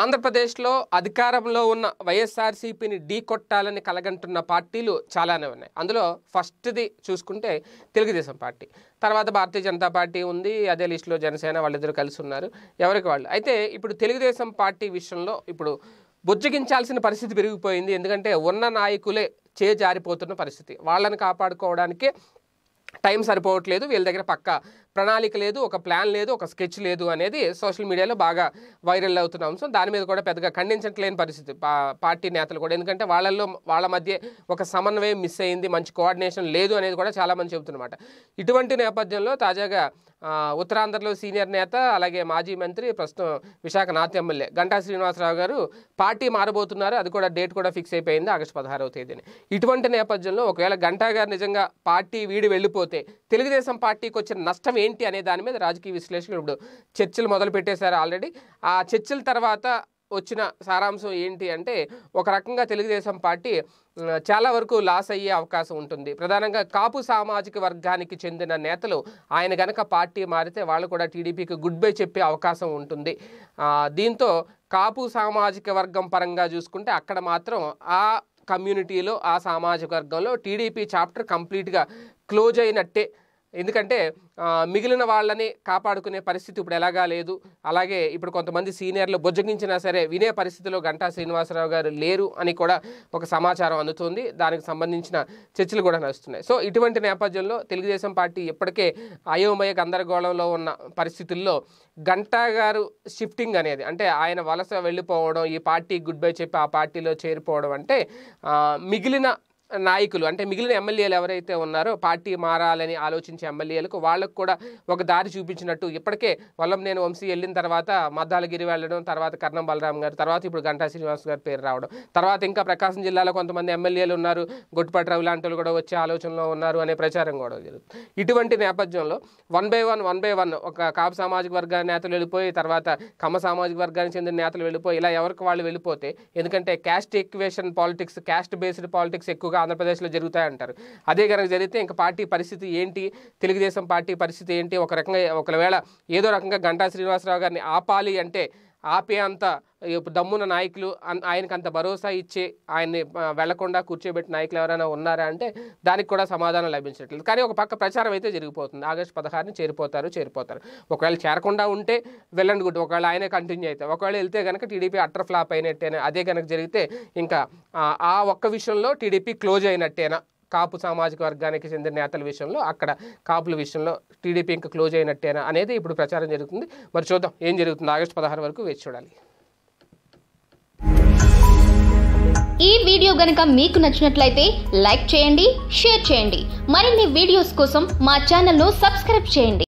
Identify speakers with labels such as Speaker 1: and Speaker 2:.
Speaker 1: ఆంధ్రప్రదేశ్లో అధికారంలో ఉన్న వైఎస్ఆర్సీపీని ఢీ కొట్టాలని కలగంటున్న పార్టీలు చాలానే ఉన్నాయి అందులో ఫస్ట్ది చూసుకుంటే తెలుగుదేశం పార్టీ తర్వాత భారతీయ జనతా పార్టీ ఉంది అదే లిస్టులో జనసేన వాళ్ళిద్దరు కలిసి ఉన్నారు ఎవరికి వాళ్ళు అయితే ఇప్పుడు తెలుగుదేశం పార్టీ విషయంలో ఇప్పుడు బుజ్జగించాల్సిన పరిస్థితి పెరిగిపోయింది ఎందుకంటే ఉన్న నాయకులే చేజారిపోతున్న పరిస్థితి వాళ్ళని కాపాడుకోవడానికి టైం సరిపోవట్లేదు వీళ్ళ దగ్గర పక్క ప్రణాళిక లేదు ఒక ప్లాన్ లేదు ఒక స్కెచ్ లేదు అనేది సోషల్ మీడియాలో బాగా వైరల్ అవుతున్న అంశం దాని మీద కూడా పెద్దగా ఖండించట్లేని పరిస్థితి పార్టీ నేతలు కూడా ఎందుకంటే వాళ్ళల్లో వాళ్ళ మధ్య ఒక సమన్వయం మిస్ అయింది మంచి కోఆర్డినేషన్ లేదు అనేది కూడా చాలామంది చెబుతున్నమాట ఇటువంటి నేపథ్యంలో తాజాగా ఉత్తరాంధ్రలో సీనియర్ నేత అలాగే మాజీ మంత్రి ప్రస్తుతం విశాఖ నాథ్ ఎమ్మెల్యే గంటా శ్రీనివాసరావు గారు పార్టీ మారబోతున్నారు అది కూడా డేట్ కూడా ఫిక్స్ అయిపోయింది ఆగస్టు పదహారవ తేదీని ఇటువంటి నేపథ్యంలో ఒకవేళ గంటా గారు నిజంగా పార్టీ వీడి వెళ్ళిపోతే తెలుగుదేశం పార్టీకి వచ్చిన నష్టం ఏంటి ఏంటి అనే దాని మీద రాజకీయ విశ్లేషకులు ఇప్పుడు చర్చలు మొదలు పెట్టేశారు ఆల్రెడీ ఆ చర్చల తర్వాత వచ్చిన సారాంశం ఏంటి అంటే ఒక రకంగా తెలుగుదేశం పార్టీ చాలా వరకు లాస్ అయ్యే అవకాశం ఉంటుంది ప్రధానంగా కాపు సామాజిక వర్గానికి చెందిన నేతలు ఆయన గనక పార్టీ మారితే వాళ్ళు కూడా టీడీపీకి గుడ్ బై చెప్పే అవకాశం ఉంటుంది దీంతో కాపు సామాజిక వర్గం పరంగా చూసుకుంటే అక్కడ మాత్రం ఆ కమ్యూనిటీలో ఆ సామాజిక వర్గంలో టీడీపీ చాప్టర్ కంప్లీట్గా క్లోజ్ అయినట్టే ఎందుకంటే మిగిలిన వాళ్ళని కాపాడుకునే పరిస్థితి ఇప్పుడు ఎలాగా లేదు అలాగే ఇప్పుడు కొంతమంది సీనియర్లు బుజ్జగించినా సరే వినే పరిస్థితిలో గంటా శ్రీనివాసరావు గారు లేరు అని కూడా ఒక సమాచారం అందుతుంది దానికి సంబంధించిన చర్చలు కూడా నడుస్తున్నాయి సో ఇటువంటి నేపథ్యంలో తెలుగుదేశం పార్టీ ఇప్పటికే అయోమయ గందరగోళంలో ఉన్న పరిస్థితుల్లో గంటా గారు షిఫ్టింగ్ అనేది అంటే ఆయన వలస వెళ్ళిపోవడం ఈ పార్టీ గుడ్ బై చెప్పి ఆ పార్టీలో చేరిపోవడం అంటే మిగిలిన నాయకులు అంటే మిగిలిన ఎమ్మెల్యేలు ఎవరైతే ఉన్నారో పార్టీ మారాలని ఆలోచించే ఎమ్మెల్యేలకు వాళ్ళకు కూడా ఒక దారి చూపించినట్టు ఇప్పటికే నేను వంశీ వెళ్ళిన తర్వాత మద్దాలగిరి వెళ్ళడం తర్వాత కర్ణం బలరాం గారు తర్వాత ఇప్పుడు గంటా శ్రీనివాస్ గారి పేరు రావడం తర్వాత ఇంకా ప్రకాశం జిల్లాలో కొంతమంది ఎమ్మెల్యేలు ఉన్నారు గొట్టుపాటి రవి లాంటి కూడా వచ్చే ఆలోచనలో ఉన్నారు అనే ప్రచారం కూడా జరుగుతుంది ఇటువంటి నేపథ్యంలో one by one one by one ఒక కాపు సామాజిక వర్గ నేతలు వెళ్ళిపోయి తర్వాత కమ్మ సామాజిక వర్గానికి చెందిన నేతలు వెళ్ళిపోయి ఇలా ఎవరికి వాళ్ళు వెళ్ళిపోతే ఎందుకంటే caste equation politics caste based politics ఎక్కువగా ఎక్కువగా ఆంధ్రప్రదేశ్లో జరుగుతాయంటారు అదే కనుక జరిగితే ఇంకా పార్టీ పరిస్థితి ఏంటి తెలుగుదేశం పార్టీ పరిస్థితి ఏంటి ఒక రకంగా ఒకవేళ ఏదో రకంగా గంటా శ్రీనివాసరావు గారిని ఆపాలి అంటే ఆపే అంత దమ్మున నాయకులు ఆయనకు అంత భరోసా ఇచ్చే ఆయన్ని వెళ్లకుండా కూర్చోబెట్టి నాయకులు ఎవరైనా ఉన్నారా అంటే దానికి కూడా సమాధానం లభించట్లేదు కానీ ఒక పక్క ప్రచారం అయితే జరిగిపోతుంది ఆగస్టు పదహారుని చేరిపోతారు చేరిపోతారు ఒకవేళ చేరకుండా ఉంటే వెళ్ళండి గుడ్డు ఒకవేళ ఆయనే కంటిన్యూ అయితే ఒకవేళ వెళ్తే కనుక టీడీపీ అట్టర్ ఫ్లాప్ అయినట్టేనా అదే కనుక జరిగితే ఇంకా ఆ ఒక్క విషయంలో టీడీపీ క్లోజ్ అయినట్టేనా కాపు సామాజిక వర్గానికి చెందిన నేతల విషయంలో అక్కడ కాపుల విషయంలో టీడీపీ ఇంకా క్లోజ్ అయినట్టేనా అనేది ఇప్పుడు ప్రచారం జరుగుతుంది మరి చూద్దాం ఏం జరుగుతుంది ఆగస్టు పదహారు వరకు వేచి చూడాలి ఈ వీడియో గనక మీకు నచ్చినట్లయితే లైక్ చేయండి షేర్ చేయండి మరిన్ని వీడియోస్ కోసం మా ను సబ్స్క్రైబ్ చేయండి